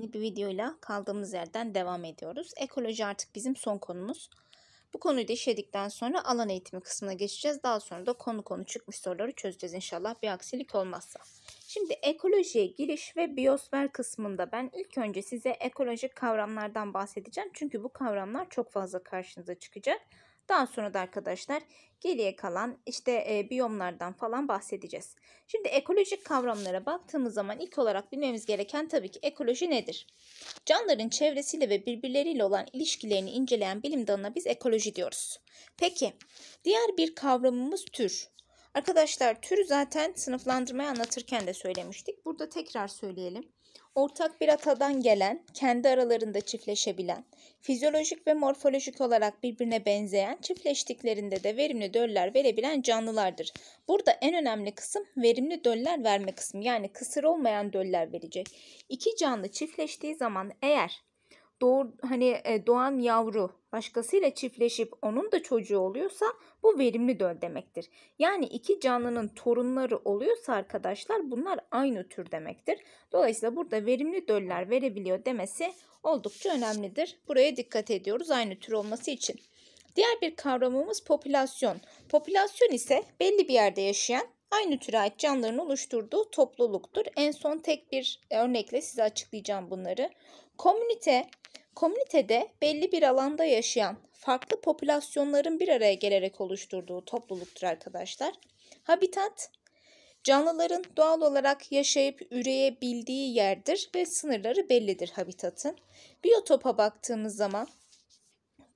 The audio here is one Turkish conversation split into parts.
Yeni bir videoyla kaldığımız yerden devam ediyoruz. Ekoloji artık bizim son konumuz. Bu konuyu da işledikten sonra alan eğitimi kısmına geçeceğiz. Daha sonra da konu konu çıkmış soruları çözeceğiz inşallah bir aksilik olmazsa. Şimdi ekolojiye giriş ve biyosfer kısmında ben ilk önce size ekolojik kavramlardan bahsedeceğim. Çünkü bu kavramlar çok fazla karşınıza çıkacak. Daha sonra da arkadaşlar geriye kalan işte e, biyomlardan falan bahsedeceğiz. Şimdi ekolojik kavramlara baktığımız zaman ilk olarak bilmemiz gereken tabii ki ekoloji nedir? Canlıların çevresiyle ve birbirleriyle olan ilişkilerini inceleyen bilim dalına biz ekoloji diyoruz. Peki diğer bir kavramımız tür. Arkadaşlar tür zaten sınıflandırmayı anlatırken de söylemiştik. Burada tekrar söyleyelim. Ortak bir atadan gelen, kendi aralarında çiftleşebilen, fizyolojik ve morfolojik olarak birbirine benzeyen, çiftleştiklerinde de verimli döller verebilen canlılardır. Burada en önemli kısım verimli döller verme kısmı yani kısır olmayan döller verecek. İki canlı çiftleştiği zaman eğer doğur, hani e, doğan yavru başkasıyla çiftleşip onun da çocuğu oluyorsa bu verimli döl demektir. Yani iki canlının torunları oluyorsa arkadaşlar bunlar aynı tür demektir. Dolayısıyla burada verimli döller verebiliyor demesi oldukça önemlidir. Buraya dikkat ediyoruz aynı tür olması için. Diğer bir kavramımız popülasyon. Popülasyon ise belli bir yerde yaşayan aynı türe ait canlıların oluşturduğu topluluktur. En son tek bir e, örnekle size açıklayacağım bunları. Komünite, komünitede belli bir alanda yaşayan farklı popülasyonların bir araya gelerek oluşturduğu topluluktur arkadaşlar. Habitat, canlıların doğal olarak yaşayıp üreyebildiği yerdir ve sınırları bellidir habitatın. Biyotopa baktığımız zaman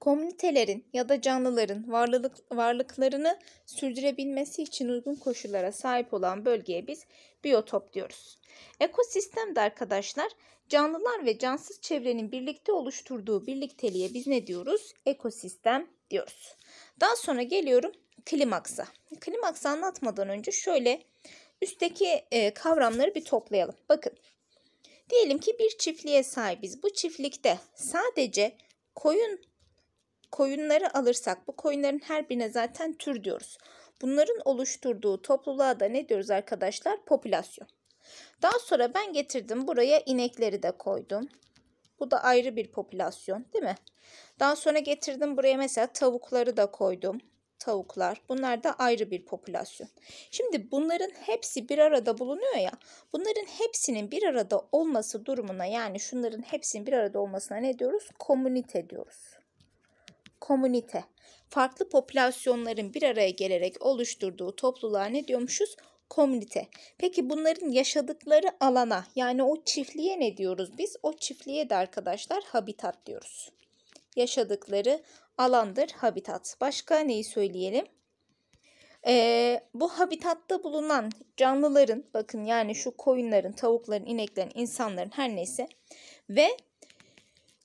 komünitelerin ya da canlıların varlık, varlıklarını sürdürebilmesi için uygun koşullara sahip olan bölgeye biz biyotop diyoruz. Ekosistem de arkadaşlar canlılar ve cansız çevrenin birlikte oluşturduğu birlikteliğe biz ne diyoruz? Ekosistem diyoruz. Daha sonra geliyorum klimaksa. Klimaksa anlatmadan önce şöyle üstteki e, kavramları bir toplayalım. Bakın diyelim ki bir çiftliğe sahibiz. Bu çiftlikte sadece koyun koyunları alırsak bu koyunların her birine zaten tür diyoruz. Bunların oluşturduğu topluluğa da ne diyoruz arkadaşlar? Popülasyon. Daha sonra ben getirdim buraya inekleri de koydum. Bu da ayrı bir popülasyon değil mi? Daha sonra getirdim buraya mesela tavukları da koydum. Tavuklar. Bunlar da ayrı bir popülasyon. Şimdi bunların hepsi bir arada bulunuyor ya. Bunların hepsinin bir arada olması durumuna yani şunların hepsinin bir arada olmasına ne diyoruz? Komünite diyoruz komünite. Farklı popülasyonların bir araya gelerek oluşturduğu topluluğa ne diyormuşuz? Komünite. Peki bunların yaşadıkları alana yani o çiftliğe ne diyoruz biz? O çiftliğe de arkadaşlar habitat diyoruz. Yaşadıkları alandır habitat. Başka neyi söyleyelim? Ee, bu habitatta bulunan canlıların bakın yani şu koyunların, tavukların, ineklerin, insanların her neyse ve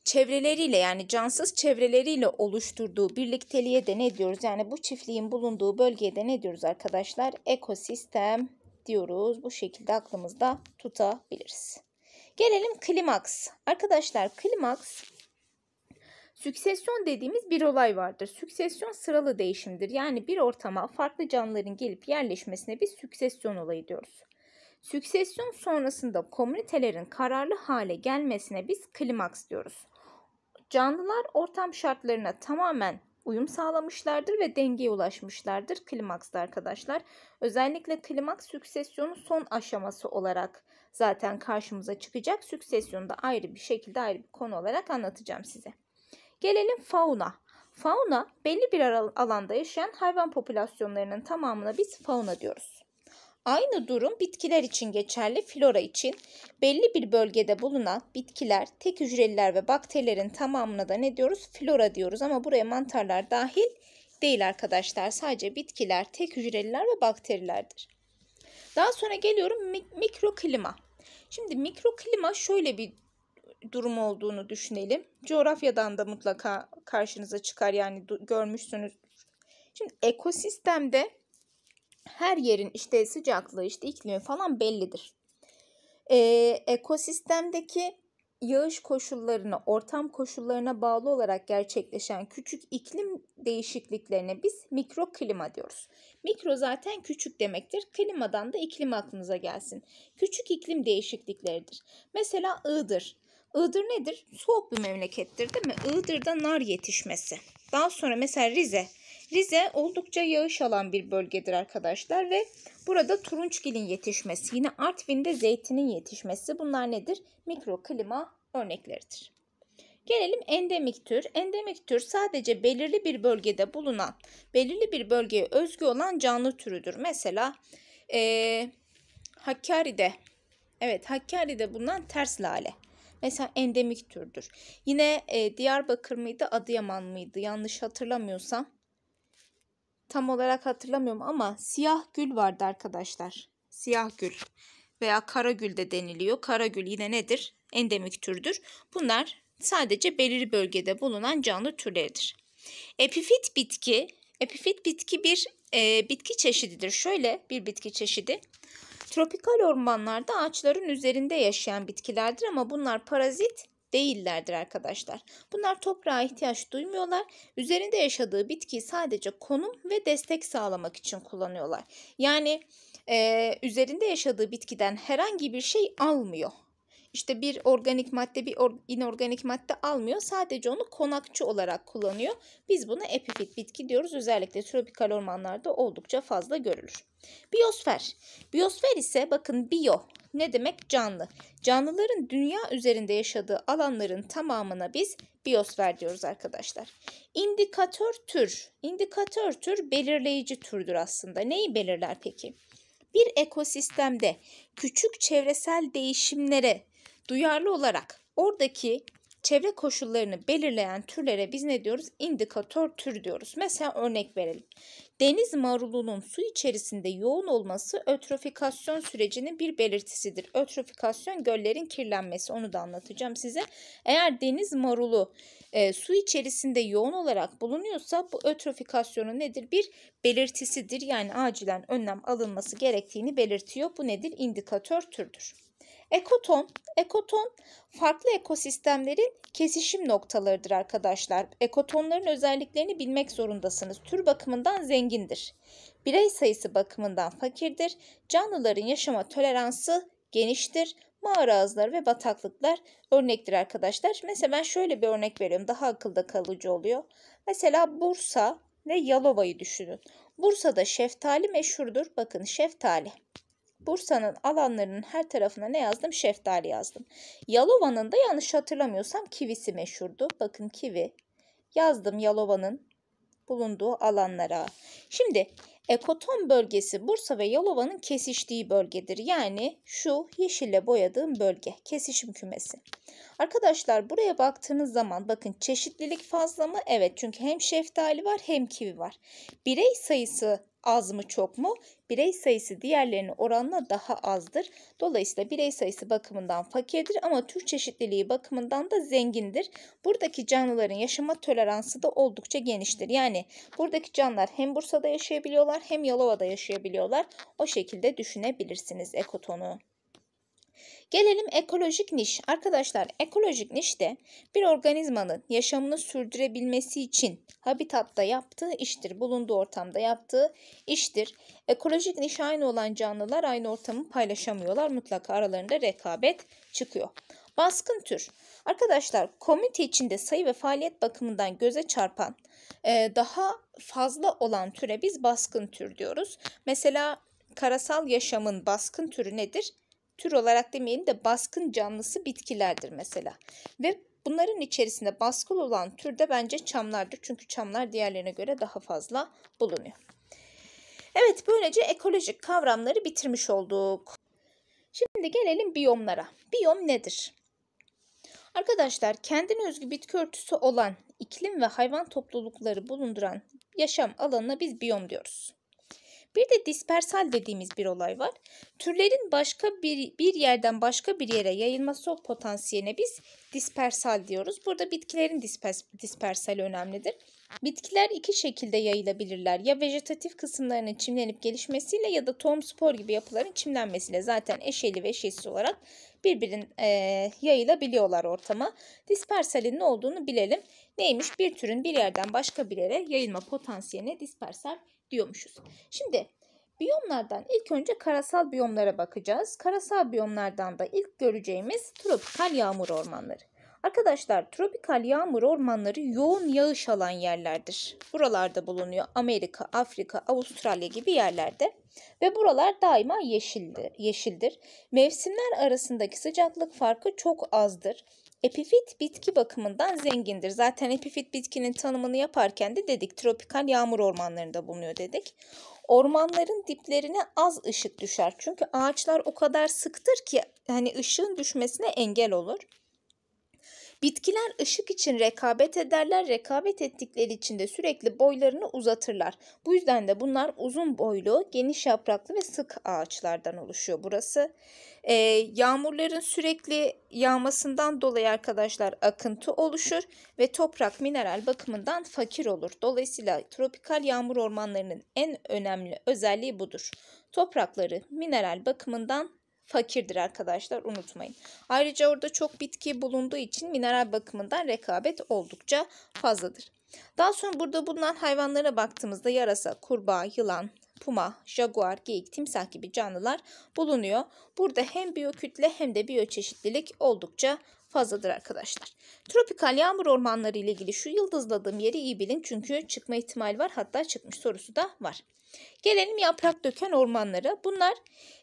çevreleriyle yani cansız çevreleriyle oluşturduğu birlikteliğe de ne diyoruz? Yani bu çiftliğin bulunduğu bölgeye de ne diyoruz arkadaşlar? Ekosistem diyoruz. Bu şekilde aklımızda tutabiliriz. Gelelim klimaks. Arkadaşlar klimaks Süksesyon dediğimiz bir olay vardır. Süksesyon sıralı değişimdir. Yani bir ortama farklı canlıların gelip yerleşmesine bir süksesyon olayı diyoruz. Süksesyon sonrasında komünitelerin kararlı hale gelmesine biz klimaks diyoruz. Canlılar ortam şartlarına tamamen uyum sağlamışlardır ve dengeye ulaşmışlardır klimaksta arkadaşlar. Özellikle klimaks süksesyonun son aşaması olarak zaten karşımıza çıkacak. Süksesyonu da ayrı bir şekilde ayrı bir konu olarak anlatacağım size. Gelelim fauna. Fauna belli bir alanda yaşayan hayvan popülasyonlarının tamamına biz fauna diyoruz. Aynı durum bitkiler için geçerli flora için belli bir bölgede bulunan bitkiler, tek hücreliler ve bakterilerin tamamına da ne diyoruz? Flora diyoruz ama buraya mantarlar dahil değil arkadaşlar. Sadece bitkiler, tek hücreliler ve bakterilerdir. Daha sonra geliyorum mik mikroklima. Şimdi mikroklima şöyle bir durum olduğunu düşünelim. Coğrafyadan da mutlaka karşınıza çıkar yani görmüşsünüz. Şimdi ekosistemde her yerin işte sıcaklığı, işte iklimi falan bellidir. E, ekosistemdeki yağış koşullarına, ortam koşullarına bağlı olarak gerçekleşen küçük iklim değişikliklerine biz mikro klima diyoruz. Mikro zaten küçük demektir. Klimadan da iklim aklınıza gelsin. Küçük iklim değişiklikleridir. Mesela Iğdır. Iğdır nedir? Soğuk bir memlekettir değil mi? Iğdır'da nar yetişmesi. Daha sonra mesela Rize. Rize oldukça yağış alan bir bölgedir arkadaşlar ve burada turunçgilin yetişmesi, yine Artvin'de zeytinin yetişmesi bunlar nedir? Mikroklima örnekleridir. Gelelim endemik tür. Endemik tür sadece belirli bir bölgede bulunan, belirli bir bölgeye özgü olan canlı türüdür. Mesela ee, Hakkari'de, evet Hakkari'de bulunan ters lale. Mesela endemik türdür. Yine e, Diyarbakır mıydı, Adıyaman mıydı yanlış hatırlamıyorsam tam olarak hatırlamıyorum ama siyah gül vardı arkadaşlar. Siyah gül veya kara gül de deniliyor. Kara gül yine nedir? Endemik türdür. Bunlar sadece belirli bölgede bulunan canlı türleridir. Epifit bitki, epifit bitki bir e, bitki çeşididir. Şöyle bir bitki çeşidi. Tropikal ormanlarda ağaçların üzerinde yaşayan bitkilerdir ama bunlar parazit değillerdir arkadaşlar. Bunlar toprağa ihtiyaç duymuyorlar. Üzerinde yaşadığı bitkiyi sadece konum ve destek sağlamak için kullanıyorlar. Yani e, üzerinde yaşadığı bitkiden herhangi bir şey almıyor işte bir organik madde bir or inorganik madde almıyor. Sadece onu konakçı olarak kullanıyor. Biz buna epifit bitki diyoruz. Özellikle tropikal ormanlarda oldukça fazla görülür. Biyosfer. Biyosfer ise bakın biyo ne demek canlı. Canlıların dünya üzerinde yaşadığı alanların tamamına biz biosfer diyoruz arkadaşlar. İndikatör tür. İndikatör tür belirleyici türdür aslında. Neyi belirler peki? Bir ekosistemde küçük çevresel değişimlere duyarlı olarak oradaki çevre koşullarını belirleyen türlere biz ne diyoruz? İndikatör tür diyoruz. Mesela örnek verelim. Deniz marulunun su içerisinde yoğun olması ötrofikasyon sürecinin bir belirtisidir. Ötrofikasyon göllerin kirlenmesi onu da anlatacağım size. Eğer deniz marulu e, su içerisinde yoğun olarak bulunuyorsa bu ötrofikasyonun nedir? Bir belirtisidir. Yani acilen önlem alınması gerektiğini belirtiyor. Bu nedir? İndikatör türdür. Ekoton, ekoton farklı ekosistemlerin kesişim noktalarıdır arkadaşlar. Ekotonların özelliklerini bilmek zorundasınız. Tür bakımından zengindir. Birey sayısı bakımından fakirdir. Canlıların yaşama toleransı geniştir. Mağara ağızları ve bataklıklar örnektir arkadaşlar. Mesela ben şöyle bir örnek veriyorum. Daha akılda kalıcı oluyor. Mesela Bursa ve Yalova'yı düşünün. Bursa'da şeftali meşhurdur. Bakın şeftali. Bursa'nın alanlarının her tarafına ne yazdım? Şeftali yazdım. Yalova'nın da yanlış hatırlamıyorsam kivisi meşhurdu. Bakın kivi. Yazdım Yalova'nın bulunduğu alanlara. Şimdi ekoton bölgesi Bursa ve Yalova'nın kesiştiği bölgedir. Yani şu yeşille boyadığım bölge kesişim kümesi. Arkadaşlar buraya baktığınız zaman bakın çeşitlilik fazla mı? Evet çünkü hem şeftali var hem kivi var. Birey sayısı az mı çok mu? Birey sayısı diğerlerine oranla daha azdır. Dolayısıyla birey sayısı bakımından fakirdir ama tür çeşitliliği bakımından da zengindir. Buradaki canlıların yaşama toleransı da oldukça geniştir. Yani buradaki canlılar hem Bursa'da yaşayabiliyorlar hem Yalova'da yaşayabiliyorlar. O şekilde düşünebilirsiniz ekotonu. Gelelim ekolojik niş. Arkadaşlar ekolojik niş de bir organizmanın yaşamını sürdürebilmesi için habitatta yaptığı iştir. Bulunduğu ortamda yaptığı iştir. Ekolojik niş aynı olan canlılar aynı ortamı paylaşamıyorlar. Mutlaka aralarında rekabet çıkıyor. Baskın tür. Arkadaşlar komünite içinde sayı ve faaliyet bakımından göze çarpan e, daha fazla olan türe biz baskın tür diyoruz. Mesela karasal yaşamın baskın türü nedir? tür olarak demeyelim de baskın canlısı bitkilerdir mesela. Ve bunların içerisinde baskın olan tür de bence çamlardır. Çünkü çamlar diğerlerine göre daha fazla bulunuyor. Evet böylece ekolojik kavramları bitirmiş olduk. Şimdi gelelim biyomlara. Biyom nedir? Arkadaşlar kendine özgü bitki örtüsü olan iklim ve hayvan toplulukları bulunduran yaşam alanına biz biyom diyoruz. Bir de dispersal dediğimiz bir olay var. Türlerin başka bir, bir yerden başka bir yere yayılması potansiyeline biz dispersal diyoruz. Burada bitkilerin dispers, dispersali önemlidir. Bitkiler iki şekilde yayılabilirler. Ya vejetatif kısımlarının çimlenip gelişmesiyle ya da tohum spor gibi yapıların çimlenmesiyle zaten eşeli ve eşesiz olarak birbirin e, yayılabiliyorlar ortama. Dispersalin ne olduğunu bilelim. Neymiş? Bir türün bir yerden başka bir yere yayılma potansiyeline dispersal diyormuşuz. Şimdi biyomlardan ilk önce karasal biyomlara bakacağız. Karasal biyomlardan da ilk göreceğimiz tropikal yağmur ormanları. Arkadaşlar tropikal yağmur ormanları yoğun yağış alan yerlerdir. Buralarda bulunuyor Amerika, Afrika, Avustralya gibi yerlerde ve buralar daima yeşildir. yeşildir. Mevsimler arasındaki sıcaklık farkı çok azdır. Epifit bitki bakımından zengindir. Zaten epifit bitkinin tanımını yaparken de dedik tropikal yağmur ormanlarında bulunuyor dedik. Ormanların diplerine az ışık düşer. Çünkü ağaçlar o kadar sıktır ki hani ışığın düşmesine engel olur. Bitkiler ışık için rekabet ederler. Rekabet ettikleri için de sürekli boylarını uzatırlar. Bu yüzden de bunlar uzun boylu, geniş yapraklı ve sık ağaçlardan oluşuyor burası. Ee, yağmurların sürekli yağmasından dolayı arkadaşlar akıntı oluşur ve toprak mineral bakımından fakir olur. Dolayısıyla tropikal yağmur ormanlarının en önemli özelliği budur. Toprakları mineral bakımından fakirdir arkadaşlar unutmayın. Ayrıca orada çok bitki bulunduğu için mineral bakımından rekabet oldukça fazladır. Daha sonra burada bulunan hayvanlara baktığımızda yarasa, kurbağa, yılan, puma, jaguar, geyik, timsah gibi canlılar bulunuyor. Burada hem biyokütle hem de biyoçeşitlilik oldukça fazladır arkadaşlar. Tropikal yağmur ormanları ile ilgili şu yıldızladığım yeri iyi bilin çünkü çıkma ihtimali var hatta çıkmış sorusu da var. Gelelim yaprak döken ormanlara. Bunlar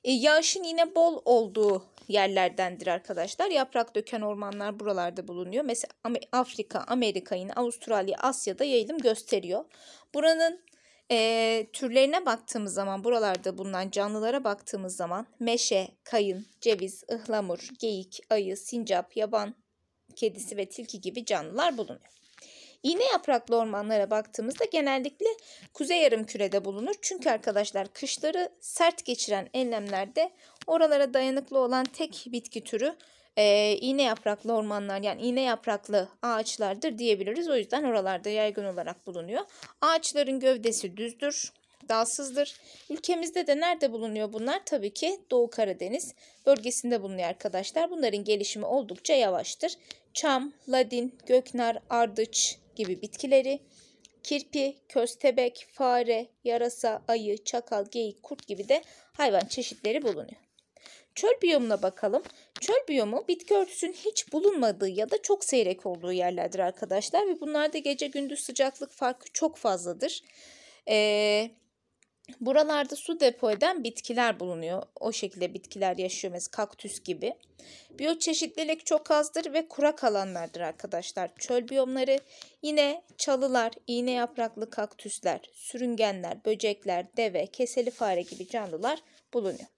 e, yağışın yine bol olduğu yerlerdendir arkadaşlar. Yaprak döken ormanlar buralarda bulunuyor. Mesela Afrika, Amerika yine Avustralya, Asya'da yayılım gösteriyor. Buranın e, türlerine baktığımız zaman buralarda bulunan canlılara baktığımız zaman meşe, kayın, ceviz, ıhlamur, geyik, ayı, sincap, yaban kedisi ve tilki gibi canlılar bulunuyor. İğne yapraklı ormanlara baktığımızda genellikle kuzey yarım kürede bulunur. Çünkü arkadaşlar kışları sert geçiren enlemlerde oralara dayanıklı olan tek bitki türü e, iğne yapraklı ormanlar yani iğne yapraklı ağaçlardır diyebiliriz. O yüzden oralarda yaygın olarak bulunuyor. Ağaçların gövdesi düzdür, dalsızdır. Ülkemizde de nerede bulunuyor bunlar? Tabii ki Doğu Karadeniz bölgesinde bulunuyor arkadaşlar. Bunların gelişimi oldukça yavaştır. Çam, ladin, göknar, ardıç gibi bitkileri kirpi, köstebek, fare, yarasa, ayı, çakal, geyik, kurt gibi de hayvan çeşitleri bulunuyor. Çöl biyomuna bakalım. Çöl biyomu bitki örtüsünün hiç bulunmadığı ya da çok seyrek olduğu yerlerdir arkadaşlar. Ve bunlarda gece gündüz sıcaklık farkı çok fazladır. Ee, buralarda su depo eden bitkiler bulunuyor. O şekilde bitkiler yaşıyor mesela kaktüs gibi. Biyoçeşitlilik çok azdır ve kurak alanlardır arkadaşlar. Çöl biyomları yine çalılar, iğne yapraklı kaktüsler, sürüngenler, böcekler, deve, keseli fare gibi canlılar bulunuyor.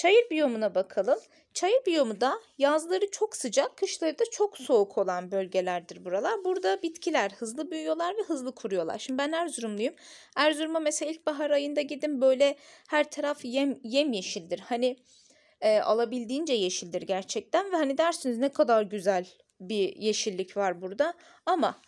Çayır biyomuna bakalım. Çayır biyomu da yazları çok sıcak, kışları da çok soğuk olan bölgelerdir buralar. Burada bitkiler hızlı büyüyorlar ve hızlı kuruyorlar. Şimdi ben Erzurumluyum. Erzurum'a mesela ilkbahar ayında gidin böyle her taraf yem, yem yeşildir. Hani e, alabildiğince yeşildir gerçekten ve hani dersiniz ne kadar güzel bir yeşillik var burada. Ama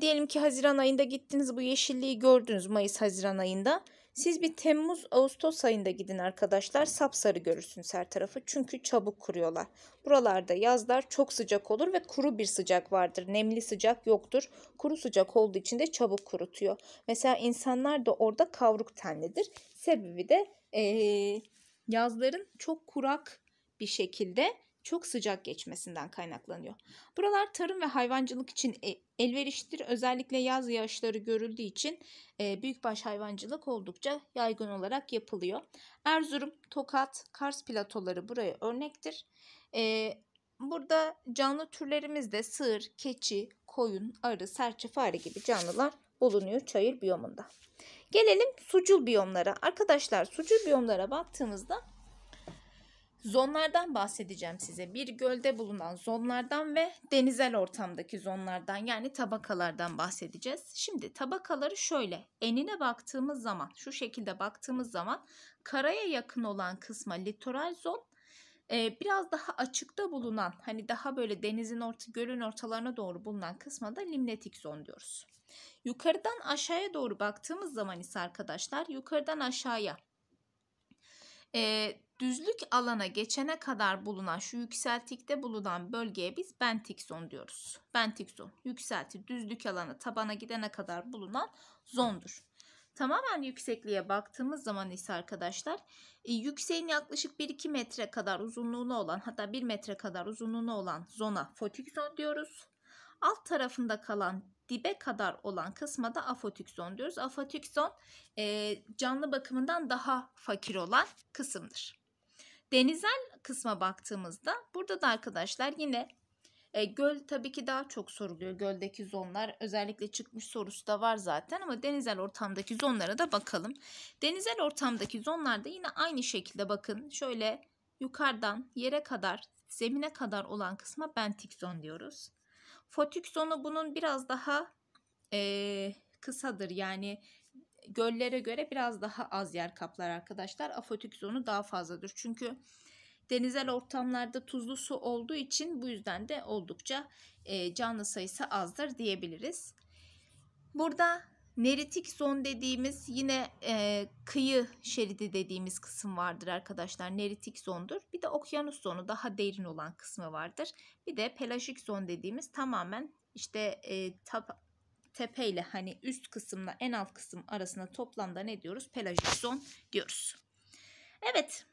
diyelim ki Haziran ayında gittiniz bu yeşilliği gördünüz Mayıs Haziran ayında. Siz bir Temmuz-Ağustos ayında gidin arkadaşlar. Sapsarı görürsün ser tarafı. Çünkü çabuk kuruyorlar. Buralarda yazlar çok sıcak olur ve kuru bir sıcak vardır. Nemli sıcak yoktur. Kuru sıcak olduğu için de çabuk kurutuyor. Mesela insanlar da orada kavruk tenlidir. Sebebi de ee, yazların çok kurak bir şekilde çok sıcak geçmesinden kaynaklanıyor. Buralar tarım ve hayvancılık için e, elverişlidir. Özellikle yaz yağışları görüldüğü için e, büyükbaş hayvancılık oldukça yaygın olarak yapılıyor. Erzurum, Tokat, Kars platoları buraya örnektir. E, burada canlı türlerimizde sığır, keçi, koyun, arı, serçe, fare gibi canlılar bulunuyor çayır biyomunda. Gelelim sucul biyomlara. Arkadaşlar sucul biyomlara baktığımızda Zonlardan bahsedeceğim size. Bir gölde bulunan zonlardan ve denizel ortamdaki zonlardan yani tabakalardan bahsedeceğiz. Şimdi tabakaları şöyle enine baktığımız zaman şu şekilde baktığımız zaman karaya yakın olan kısma litoral zon e, biraz daha açıkta bulunan hani daha böyle denizin orta gölün ortalarına doğru bulunan kısma da limnetik zon diyoruz. Yukarıdan aşağıya doğru baktığımız zaman ise arkadaşlar yukarıdan aşağıya e, düzlük alana geçene kadar bulunan şu yükseltikte bulunan bölgeye biz bentik zon diyoruz. Bentik zon yükselti düzlük alanı tabana gidene kadar bulunan zondur. Tamamen yüksekliğe baktığımız zaman ise arkadaşlar e, yükseğin yaklaşık 1-2 metre kadar uzunluğuna olan hatta 1 metre kadar uzunluğuna olan zona fotik zon diyoruz. Alt tarafında kalan dibe kadar olan kısma da afotikson diyoruz. Afotikson e, canlı bakımından daha fakir olan kısımdır. Denizel kısma baktığımızda burada da arkadaşlar yine e, göl tabii ki daha çok soruluyor. Göldeki zonlar özellikle çıkmış sorusu da var zaten ama denizel ortamdaki zonlara da bakalım. Denizel ortamdaki zonlarda yine aynı şekilde bakın. Şöyle yukarıdan yere kadar zemine kadar olan kısma bentik zon diyoruz. Fotüksonu bunun biraz daha e, kısadır. Yani göllere göre biraz daha az yer kaplar arkadaşlar. Afotüksonu daha fazladır. Çünkü denizel ortamlarda tuzlu su olduğu için bu yüzden de oldukça e, canlı sayısı azdır diyebiliriz. Burada Neritik zon dediğimiz yine e, kıyı şeridi dediğimiz kısım vardır arkadaşlar. Neritik zondur. Bir de okyanus zonu daha derin olan kısmı vardır. Bir de pelajik zon dediğimiz tamamen işte e, tap, tepeyle hani üst kısımla en alt kısım arasında toplamda ne diyoruz? Pelajik zon diyoruz. Evet.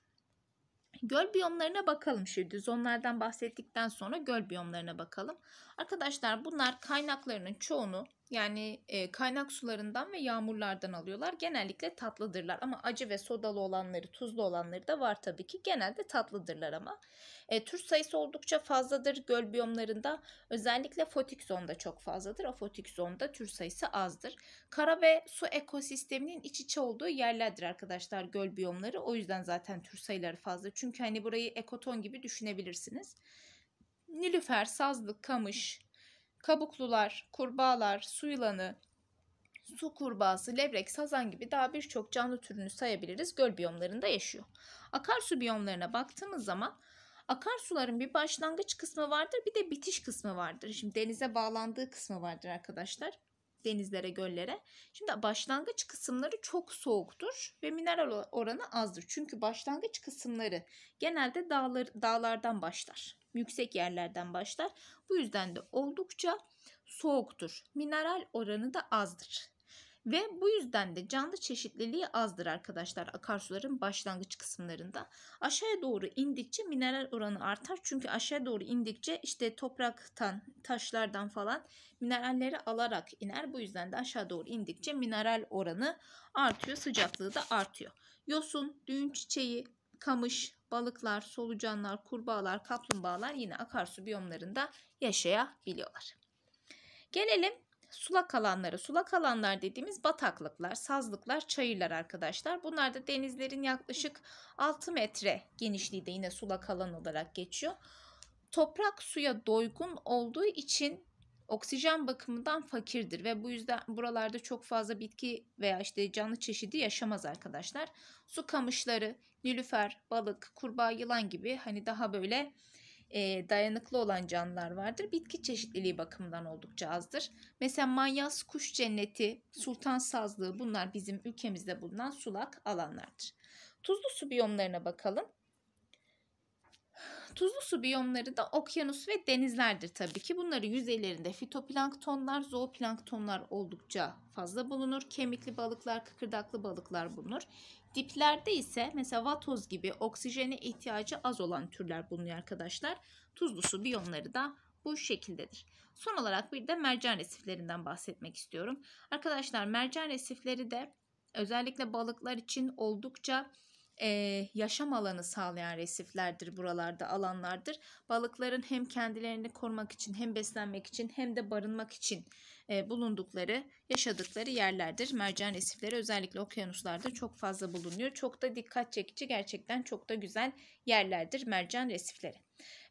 Göl biyomlarına bakalım şimdi. Zonlardan bahsettikten sonra göl biyomlarına bakalım. Arkadaşlar bunlar kaynaklarının çoğunu yani e, kaynak sularından ve yağmurlardan alıyorlar. Genellikle tatlıdırlar ama acı ve sodalı olanları, tuzlu olanları da var tabii ki. Genelde tatlıdırlar ama. E, tür sayısı oldukça fazladır göl biyomlarında. Özellikle fotik zonda çok fazladır. Afotik zonda tür sayısı azdır. Kara ve su ekosisteminin iç içe olduğu yerlerdir arkadaşlar göl biyomları. O yüzden zaten tür sayıları fazla. Çünkü hani burayı ekoton gibi düşünebilirsiniz. Nilüfer, sazlık, kamış, Kabuklular, kurbağalar, su yılanı, su kurbağası, levrek, sazan gibi daha birçok canlı türünü sayabiliriz. Göl biyomlarında yaşıyor. Akarsu biyomlarına baktığımız zaman akarsuların bir başlangıç kısmı vardır, bir de bitiş kısmı vardır. Şimdi denize bağlandığı kısmı vardır arkadaşlar denizlere, göllere. Şimdi başlangıç kısımları çok soğuktur ve mineral oranı azdır. Çünkü başlangıç kısımları genelde dağlar, dağlardan başlar yüksek yerlerden başlar. Bu yüzden de oldukça soğuktur. Mineral oranı da azdır. Ve bu yüzden de canlı çeşitliliği azdır arkadaşlar akarsuların başlangıç kısımlarında. Aşağıya doğru indikçe mineral oranı artar. Çünkü aşağıya doğru indikçe işte topraktan, taşlardan falan mineralleri alarak iner. Bu yüzden de aşağı doğru indikçe mineral oranı artıyor. Sıcaklığı da artıyor. Yosun, düğün çiçeği, kamış, balıklar, solucanlar, kurbağalar, kaplumbağalar yine akarsu biyomlarında yaşayabiliyorlar. Gelelim sulak alanlara. Sulak alanlar dediğimiz bataklıklar, sazlıklar, çayırlar arkadaşlar. Bunlar da denizlerin yaklaşık 6 metre genişliği de yine sulak alan olarak geçiyor. Toprak suya doygun olduğu için oksijen bakımından fakirdir ve bu yüzden buralarda çok fazla bitki veya işte canlı çeşidi yaşamaz arkadaşlar. Su kamışları, Nilüfer, balık, kurbağa, yılan gibi hani daha böyle e, dayanıklı olan canlılar vardır. Bitki çeşitliliği bakımından oldukça azdır. Mesela manyas, kuş cenneti, sultan sazlığı bunlar bizim ülkemizde bulunan sulak alanlardır. Tuzlu su biyomlarına bakalım. Tuzlu su biyomları da okyanus ve denizlerdir tabii ki. Bunların yüzeylerinde fitoplanktonlar, zooplanktonlar oldukça fazla bulunur. Kemikli balıklar, kıkırdaklı balıklar bulunur. Diplerde ise mesela vatoz gibi oksijene ihtiyacı az olan türler bulunuyor arkadaşlar. Tuzlu su biyomları da bu şekildedir. Son olarak bir de mercan resiflerinden bahsetmek istiyorum. Arkadaşlar mercan resifleri de özellikle balıklar için oldukça e, yaşam alanı sağlayan resiflerdir buralarda alanlardır. Balıkların hem kendilerini korumak için hem beslenmek için hem de barınmak için e, bulundukları, yaşadıkları yerlerdir. Mercan resifleri özellikle okyanuslarda çok fazla bulunuyor. Çok da dikkat çekici, gerçekten çok da güzel yerlerdir mercan resifleri.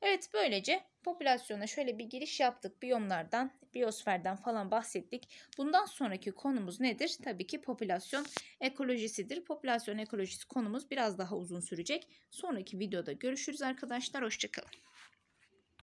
Evet böylece popülasyona şöyle bir giriş yaptık. Biyomlardan, biyosferden falan bahsettik. Bundan sonraki konumuz nedir? Tabii ki popülasyon ekolojisidir. Popülasyon ekolojisi konumuz biraz daha uzun sürecek. Sonraki videoda görüşürüz arkadaşlar. Hoşçakalın.